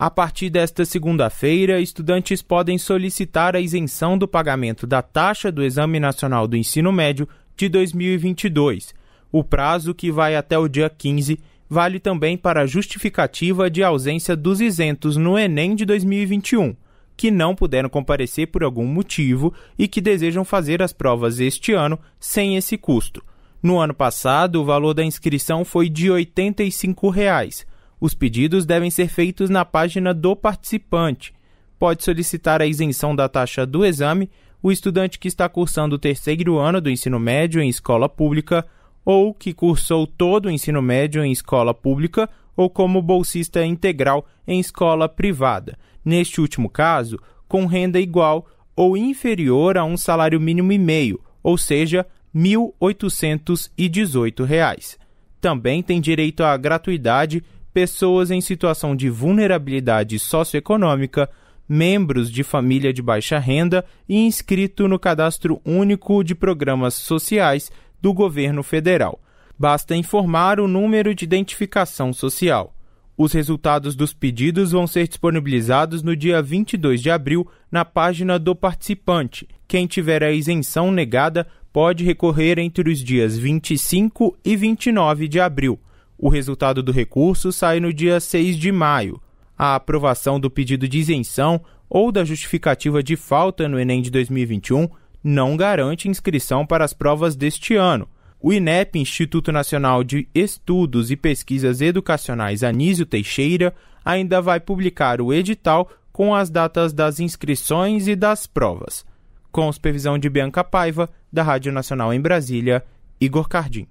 A partir desta segunda-feira, estudantes podem solicitar a isenção do pagamento da taxa do Exame Nacional do Ensino Médio de 2022. O prazo, que vai até o dia 15, vale também para a justificativa de ausência dos isentos no Enem de 2021, que não puderam comparecer por algum motivo e que desejam fazer as provas este ano sem esse custo. No ano passado, o valor da inscrição foi de R$ 85. Reais, os pedidos devem ser feitos na página do participante. Pode solicitar a isenção da taxa do exame o estudante que está cursando o terceiro ano do ensino médio em escola pública ou que cursou todo o ensino médio em escola pública ou como bolsista integral em escola privada. Neste último caso, com renda igual ou inferior a um salário mínimo e meio, ou seja, R$ 1.818. Reais. Também tem direito à gratuidade pessoas em situação de vulnerabilidade socioeconômica, membros de família de baixa renda e inscrito no Cadastro Único de Programas Sociais do Governo Federal. Basta informar o número de identificação social. Os resultados dos pedidos vão ser disponibilizados no dia 22 de abril na página do participante. Quem tiver a isenção negada pode recorrer entre os dias 25 e 29 de abril. O resultado do recurso sai no dia 6 de maio. A aprovação do pedido de isenção ou da justificativa de falta no Enem de 2021 não garante inscrição para as provas deste ano. O INEP, Instituto Nacional de Estudos e Pesquisas Educacionais Anísio Teixeira, ainda vai publicar o edital com as datas das inscrições e das provas. Com supervisão de Bianca Paiva, da Rádio Nacional em Brasília, Igor Cardim.